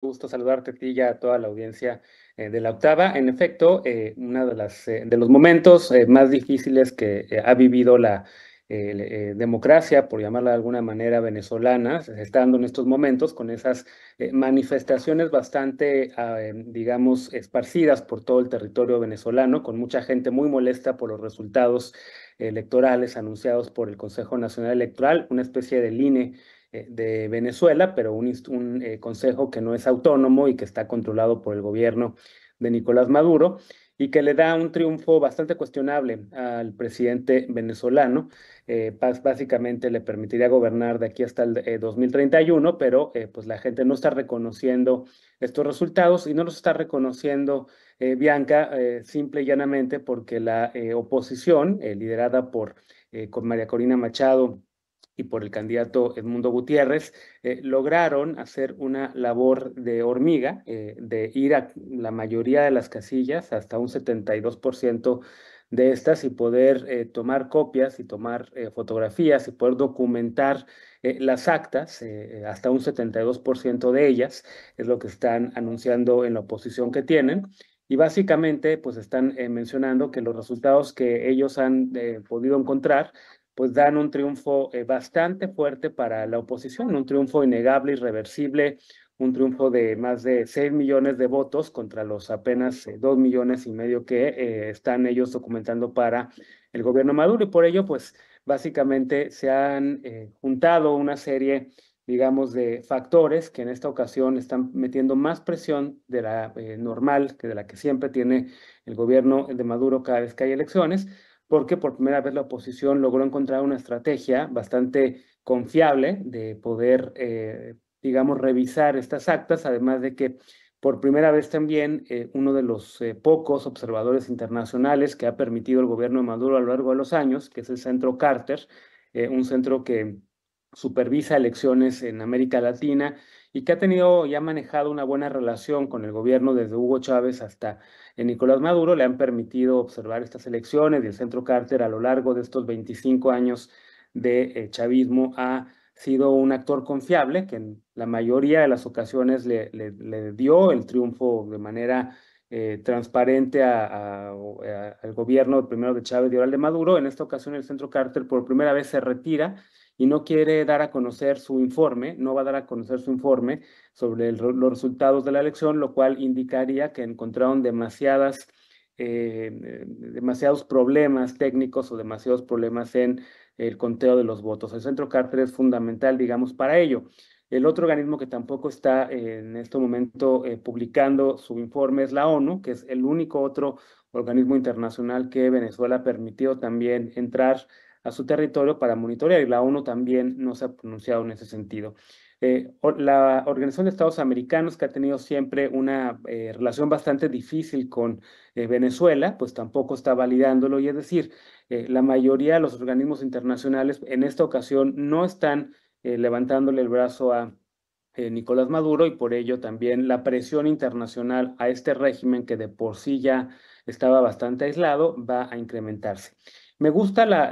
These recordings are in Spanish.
gusto saludarte a ti y a toda la audiencia eh, de la octava. En efecto, eh, uno de, las, eh, de los momentos más difíciles que ha vivido la democracia, por llamarla de alguna manera, venezolana, estando en estos momentos con esas manifestaciones bastante, ah, em, digamos, esparcidas por todo el territorio venezolano, con mucha gente muy molesta por los resultados electorales anunciados por el Consejo Nacional Electoral, una especie de INE eh, de Venezuela, pero un, eh, consejo que no es autónomo y que está controlado por el gobierno de Nicolás Maduro y que le da un triunfo bastante cuestionable al presidente venezolano. Eh, básicamente le permitiría gobernar de aquí hasta el 2031, pero pues la gente no está reconociendo estos resultados y no los está reconociendo Bianca simple y llanamente porque la oposición, liderada por con María Corina Machado, y por el candidato Edmundo Gutiérrez, eh, lograron hacer una labor de hormiga, eh, de ir a la mayoría de las casillas, hasta un 72% de estas, y poder eh, tomar copias y tomar fotografías y poder documentar las actas, hasta un 72% de ellas, es lo que están anunciando en la oposición que tienen. Y básicamente, pues están mencionando que los resultados que ellos han podido encontrar pues dan un triunfo eh, bastante fuerte para la oposición, un triunfo innegable, irreversible, un triunfo de más de seis millones de votos contra los apenas eh, dos 2 millones y medio que eh, están ellos documentando para el gobierno Maduro. Y por ello, pues básicamente se han juntado una serie digamos, de factores que en esta ocasión están metiendo más presión de la normal que de la que siempre tiene el gobierno de Maduro cada vez que hay elecciones, porque por primera vez la oposición logró encontrar una estrategia bastante confiable de poder, eh, digamos, revisar estas actas, además de que por primera vez también eh, uno de los eh, pocos observadores internacionales que ha permitido el gobierno de Maduro a lo largo de los años, que es el Centro Carter, un centro que supervisa elecciones en América Latina y que ha tenido y ha manejado una buena relación con el gobierno desde Hugo Chávez hasta Nicolás Maduro, le han permitido observar estas elecciones y el Centro Carter a lo largo de estos 25 años de eh, chavismo ha sido un actor confiable que en la mayoría de las ocasiones le, dio el triunfo de manera eh, transparente a, eh, al gobierno primero de Chávez y ahora de Maduro. En esta ocasión el Centro Carter por primera vez se retira y no quiere dar a conocer su informe, no va a dar a conocer su informe sobre los resultados de la elección, lo cual indicaría que encontraron demasiadas, eh, demasiados problemas técnicos o demasiados problemas en el conteo de los votos. El Centro Carter es fundamental, digamos, para ello. El otro organismo que tampoco está en este momento eh, publicando su informe es la ONU, que es el único otro organismo internacional que Venezuela permitió también entrar a su territorio para monitorear y la ONU también no se ha pronunciado en ese sentido. Eh, la Organización de Estados Americanos, que ha tenido siempre una eh, relación bastante difícil con eh, Venezuela, pues tampoco está validándolo y es decir, la mayoría de los organismos internacionales en esta ocasión no están levantándole el brazo a Nicolás Maduro y por ello también la presión internacional a este régimen que de por sí ya estaba bastante aislado va a incrementarse. Me gusta la,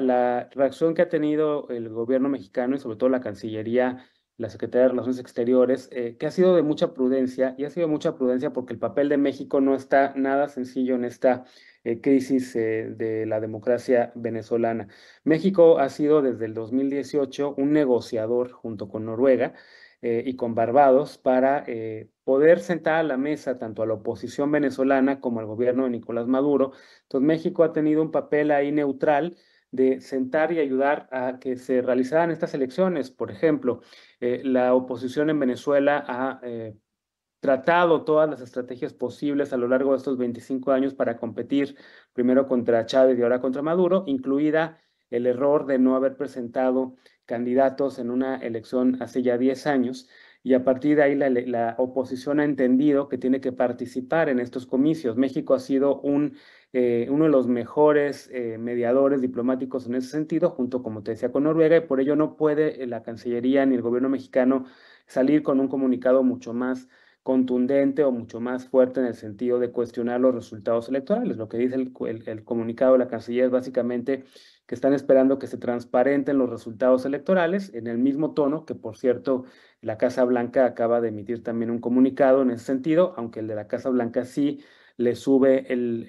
reacción que ha tenido el gobierno mexicano y sobre todo la Cancillería la Secretaría de Relaciones Exteriores, eh, que ha sido de mucha prudencia, y ha sido de mucha prudencia porque el papel de México no está nada sencillo en esta eh, crisis eh, de la democracia venezolana. México ha sido desde el 2018 un negociador junto con Noruega y con Barbados para poder sentar a la mesa tanto a la oposición venezolana como al gobierno de Nicolás Maduro. Entonces México ha tenido un papel ahí neutral de sentar y ayudar a que se realizaran estas elecciones. Por ejemplo, eh, la oposición en Venezuela ha eh, tratado todas las estrategias posibles a lo largo de estos 25 años para competir primero contra Chávez y ahora contra Maduro, incluida el error de no haber presentado candidatos en una elección hace ya 10 años y a partir de ahí la, oposición ha entendido que tiene que participar en estos comicios. México ha sido un, eh, uno de los mejores eh, mediadores diplomáticos en ese sentido, junto, como te decía, con Noruega, y por ello no puede eh, la Cancillería ni el gobierno mexicano salir con un comunicado mucho más contundente o mucho más fuerte en el sentido de cuestionar los resultados electorales. Lo que dice el, el comunicado de la Cancillería es básicamente que están esperando que se transparenten los resultados electorales en el mismo tono que, por cierto, la Casa Blanca acaba de emitir también un comunicado en ese sentido, aunque el de la Casa Blanca sí le sube el,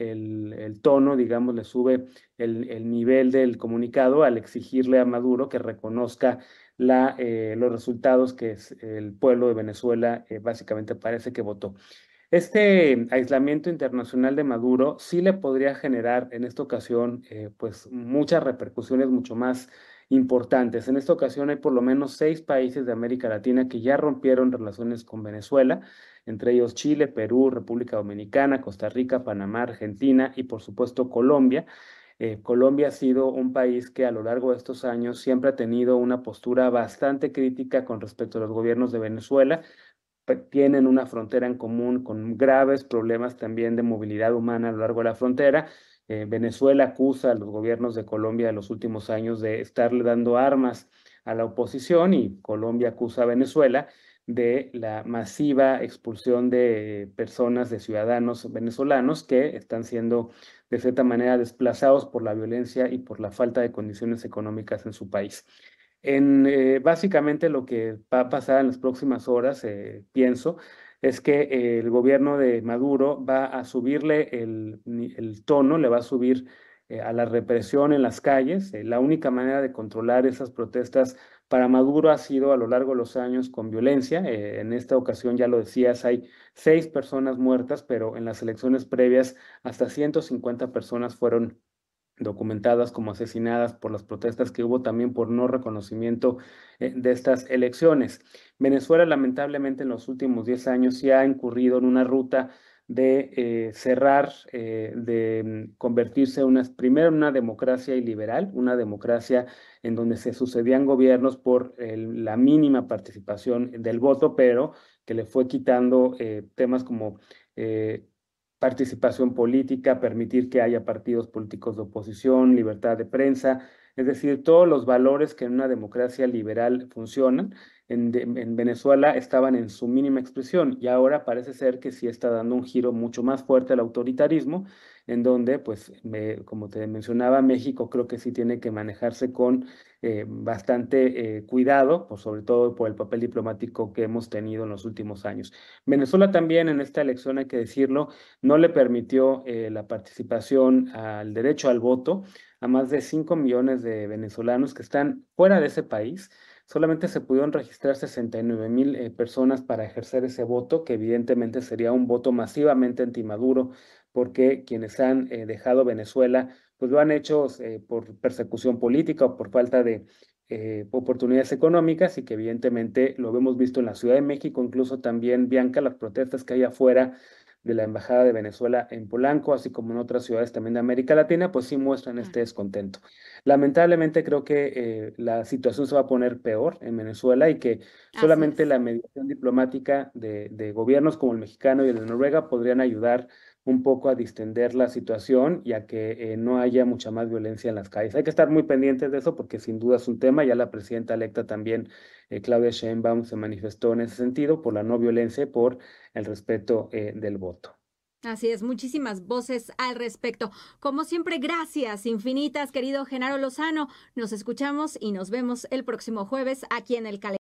el, tono, digamos, le sube el, nivel del comunicado al exigirle a Maduro que reconozca la, eh, los resultados que el pueblo de Venezuela eh, básicamente parece que votó. Este aislamiento internacional de Maduro sí le podría generar en esta ocasión eh, pues muchas repercusiones mucho más importantes. En esta ocasión hay por lo menos seis países de América Latina que ya rompieron relaciones con Venezuela, entre ellos Chile, Perú, República Dominicana, Costa Rica, Panamá, Argentina y por supuesto Colombia. Eh, Colombia ha sido un país que a lo largo de estos años siempre ha tenido una postura bastante crítica con respecto a los gobiernos de Venezuela, tienen una frontera en común con graves problemas también de movilidad humana a lo largo de la frontera. Eh, Venezuela acusa a los gobiernos de Colombia en los últimos años de estarle dando armas a la oposición y Colombia acusa a Venezuela de la masiva expulsión de personas, de ciudadanos venezolanos que están siendo de cierta manera desplazados por la violencia y por la falta de condiciones económicas en su país. En, eh, básicamente lo que va a pasar en las próximas horas, eh, pienso, es que el gobierno de Maduro va a subirle el, tono, le va a subir eh, a la represión en las calles. la única manera de controlar esas protestas para Maduro ha sido a lo largo de los años con violencia. en esta ocasión, ya lo decías, hay seis personas muertas, pero en las elecciones previas hasta 150 personas fueron documentadas como asesinadas por las protestas que hubo también por no reconocimiento eh, de estas elecciones. Venezuela lamentablemente en los últimos 10 años se ha incurrido en una ruta de eh, cerrar, eh, de mm, convertirse una, primero en una democracia liberal, una democracia en donde se sucedían gobiernos por la mínima participación del voto, pero que le fue quitando temas como participación política, permitir que haya partidos políticos de oposición, libertad de prensa, es decir, todos los valores que en una democracia liberal funcionan, en, Venezuela estaban en su mínima expresión y ahora parece ser que sí está dando un giro mucho más fuerte al autoritarismo en donde, pues, como te mencionaba, México creo que sí tiene que manejarse con eh, bastante eh, cuidado, pues, sobre todo por el papel diplomático que hemos tenido en los últimos años. Venezuela también en esta elección, hay que decirlo, no le permitió eh, la participación al derecho al voto a más de 5 millones de venezolanos que están fuera de ese país solamente se pudieron registrar 69 mil personas para ejercer ese voto, que evidentemente sería un voto masivamente antimaduro, porque quienes han eh, dejado Venezuela, pues lo han hecho eh, por persecución política o por falta de eh, oportunidades económicas y que evidentemente lo hemos visto en la Ciudad de México, incluso también, Bianca, las protestas que hay afuera de la Embajada de Venezuela en Polanco, así como en otras ciudades también de América Latina, pues sí muestran este descontento. Lamentablemente creo que la situación se va a poner peor en Venezuela y que solamente la mediación diplomática de, gobiernos como el mexicano y el de Noruega podrían ayudar un poco a distender la situación y a que eh, no haya mucha más violencia en las calles. Hay que estar muy pendientes de eso porque sin duda es un tema. Ya la presidenta electa también, eh, Claudia Sheinbaum, se manifestó en ese sentido por la no violencia y por el respeto eh, del voto. Así es, muchísimas voces al respecto. Como siempre, gracias infinitas, querido Genaro Lozano. Nos escuchamos y nos vemos el próximo jueves aquí en el calendario.